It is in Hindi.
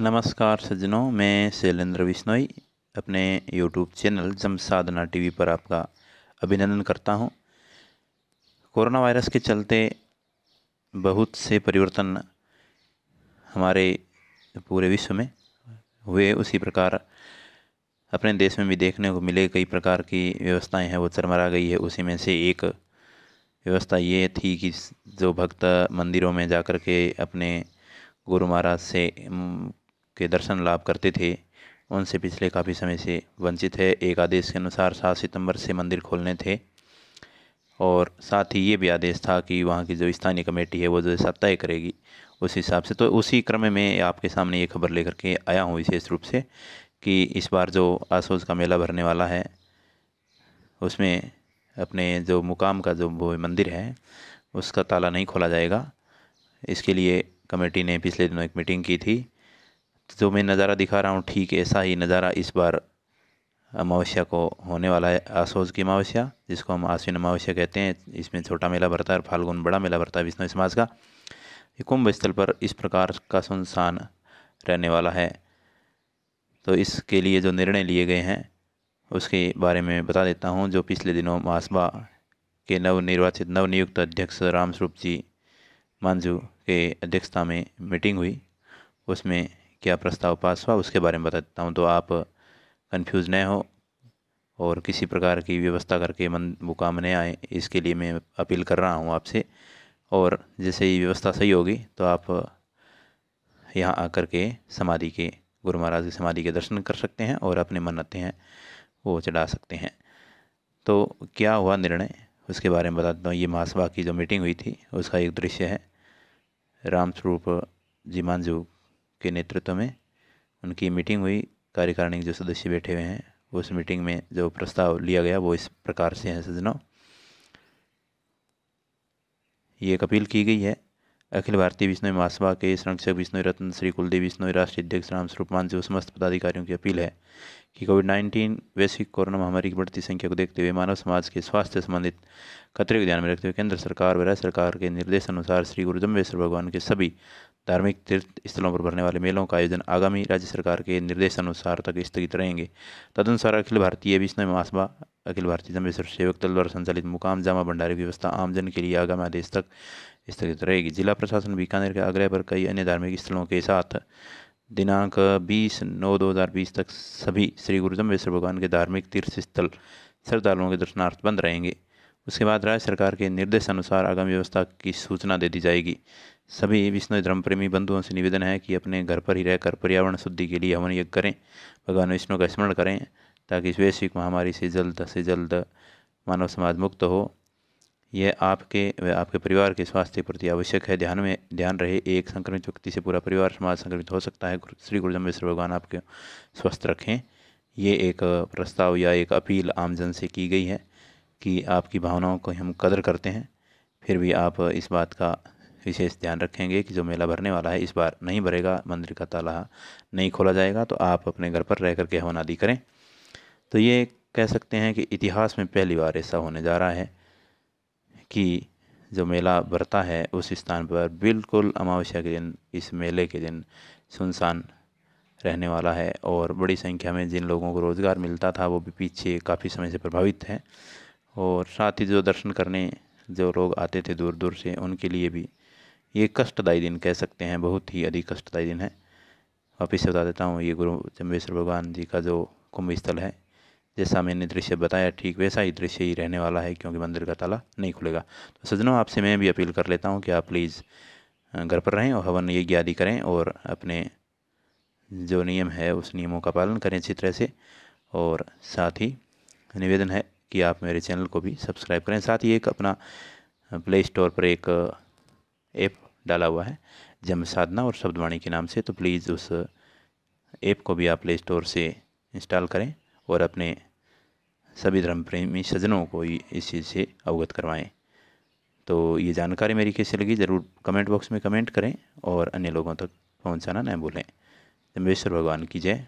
नमस्कार सज्जनों मैं शैलेंद्र बिश्नोई अपने यूट्यूब चैनल जम साधना टी पर आपका अभिनंदन करता हूं। कोरोना वायरस के चलते बहुत से परिवर्तन हमारे पूरे विश्व में हुए उसी प्रकार अपने देश में भी देखने को मिले कई प्रकार की व्यवस्थाएं हैं वो चरमरा गई है उसी में से एक व्यवस्था ये थी कि जो भक्त मंदिरों में जा कर के अपने गुरु महाराज से के दर्शन लाभ करते थे उनसे पिछले काफ़ी समय से वंचित है एक आदेश के अनुसार सात सितंबर से मंदिर खोलने थे और साथ ही ये भी आदेश था कि वहाँ की जो स्थानीय कमेटी है वो जो सत्ता तय करेगी उस हिसाब से तो उसी क्रम में आपके सामने ये खबर लेकर के आया हूँ विशेष रूप से कि इस बार जो आसोज का मेला भरने वाला है उसमें अपने जो मुकाम का जो वो मंदिर है उसका ताला नहीं खोला जाएगा इसके लिए कमेटी ने पिछले दिनों एक मीटिंग की थी जो तो मैं नज़ारा दिखा रहा हूँ ठीक ऐसा ही नज़ारा इस बार अमावस्या को होने वाला है आसोज की अमावस्या जिसको हम आश्विन अमावस्या कहते हैं इसमें छोटा मेला भरता है और फाल्गुन बड़ा मेला भरता है विष्णु समाज का ये कुंभ स्थल पर इस प्रकार का सुनसान रहने वाला है तो इसके लिए जो निर्णय लिए गए हैं उसके बारे में बता देता हूँ जो पिछले दिनों महासभा के नवनिर्वाचित नवनियुक्त अध्यक्ष रामस्वरूप जी मांझू के अध्यक्षता में मीटिंग हुई उसमें क्या प्रस्ताव पास हुआ उसके बारे में बता देता हूँ तो आप कन्फ्यूज़ नहीं हो और किसी प्रकार की व्यवस्था करके मन मुकाम नहीं आए इसके लिए मैं अपील कर रहा हूँ आपसे और जैसे ये व्यवस्था सही होगी तो आप यहाँ आकर के समाधि के गुरु महाराज की समाधि के दर्शन कर सकते हैं और अपने मन्नतें हैं वो चढ़ा सकते हैं तो क्या हुआ निर्णय उसके बारे में बताता हूँ ये महासभा की जो मीटिंग हुई थी उसका एक दृश्य है रामस्वरूप जी मांझू के नेतृत्व में उनकी मीटिंग हुई कार्यकारिणी जो सदस्य बैठे हुए हैं उस मीटिंग में जो प्रस्ताव लिया गया वो इस प्रकार से है सज्जनों ये एक अपील की गई है अखिल भारतीय विष्णु महासभा के संरक्षक विष्णु रत्न श्री कुलदेव विष्णु राष्ट्रीय अध्यक्ष राम स्वरूप मान जी समस्त पदाधिकारियों की अपील है कि कोविड नाइन्टीन वैश्विक कोरोना महामारी की बढ़ती संख्या को देखते हुए मानव समाज के स्वास्थ्य संबंधित खतरे को ध्यान में रखते हुए केंद्र सरकार व राज्य सरकार के निर्देश अनुसार श्री गुरुजम्बेश्वर भगवान के सभी धार्मिक तीर्थ स्थलों पर भरने वाले मेलों का आयोजन आगामी राज्य सरकार के निर्देशानुसार तक स्थगित रहेंगे तदनुसार अखिल भारतीय विष्णु महासभा अखिल भारतीय जमेश्वर सेवक दल द्वारा संचालित मुकाम जामा भंडारी व्यवस्था आमजन के लिए आगामी आदेश तक स्थगित रहेगी जिला प्रशासन बीकानेर के आग्रह पर कई अन्य धार्मिक स्थलों के साथ दिनांक बीस नौ बीस तक सभी श्री गुरु जम्बेश्वर भगवान के धार्मिक तीर्थ स्थल श्रद्धालुओं के दर्शनार्थ बंद रहेंगे उसके बाद राज्य सरकार के निर्देशानुसार आगामी व्यवस्था की सूचना दे दी जाएगी सभी विष्णु धर्म प्रेमी बंधुओं से निवेदन है कि अपने घर पर ही रहकर पर्यावरण शुद्धि के लिए हवन यज्ञ करें भगवान विष्णु का स्मरण करें ताकि इस वैश्विक महामारी से जल्द से जल्द मानव समाज मुक्त हो यह आपके व आपके परिवार के स्वास्थ्य के प्रति आवश्यक है ध्यान में ध्यान रहे एक संक्रमित व्यक्ति से पूरा परिवार समाज संक्रमित हो सकता है श्री गुरु जम्बेश्वर भगवान आपके स्वस्थ रखें ये एक प्रस्ताव या एक अपील आमजन से की गई है कि आपकी भावनाओं को हम कदर करते हैं फिर भी आप इस बात का विशेष ध्यान रखेंगे कि जो मेला भरने वाला है इस बार नहीं भरेगा मंदिर का ताला नहीं खोला जाएगा तो आप अपने घर पर रह कर के हवन आदि करें तो ये कह सकते हैं कि इतिहास में पहली बार ऐसा होने जा रहा है कि जो मेला भरता है उस स्थान पर बिल्कुल अमावस्या के दिन इस मेले के दिन सुनसान रहने वाला है और बड़ी संख्या में जिन लोगों को रोज़गार मिलता था वो भी पीछे काफ़ी समय से प्रभावित हैं और साथ ही जो दर्शन करने जो लोग आते थे दूर दूर से उनके लिए भी ये कष्टदायी दिन कह सकते हैं बहुत ही अधिक कष्टदायी दिन है वापिस से बता देता हूँ ये गुरु चंबेश्वर भगवान जी का जो कुंभ स्थल है जैसा मैंने दृश्य बताया ठीक वैसा ही दृश्य ही रहने वाला है क्योंकि मंदिर का ताला नहीं खुलेगा तो सज्जनों आपसे मैं भी अपील कर लेता हूँ कि आप प्लीज़ घर पर रहें और हवन यज्ञ आदि करें और अपने जो नियम है उस नियमों का पालन करें अच्छी तरह से और साथ ही निवेदन है कि आप मेरे चैनल को भी सब्सक्राइब करें साथ ही एक अपना प्ले स्टोर पर एक ऐप डाला हुआ है जम साधना और शब्दवाणी के नाम से तो प्लीज़ उस ऐप को भी आप प्ले स्टोर से इंस्टॉल करें और अपने सभी धर्म प्रेमी सज्जनों को इस चीज़ से अवगत करवाएं तो ये जानकारी मेरी कैसी लगी ज़रूर कमेंट बॉक्स में कमेंट करें और अन्य लोगों तक पहुंचाना न भूलें जम्बेश्वर भगवान की जय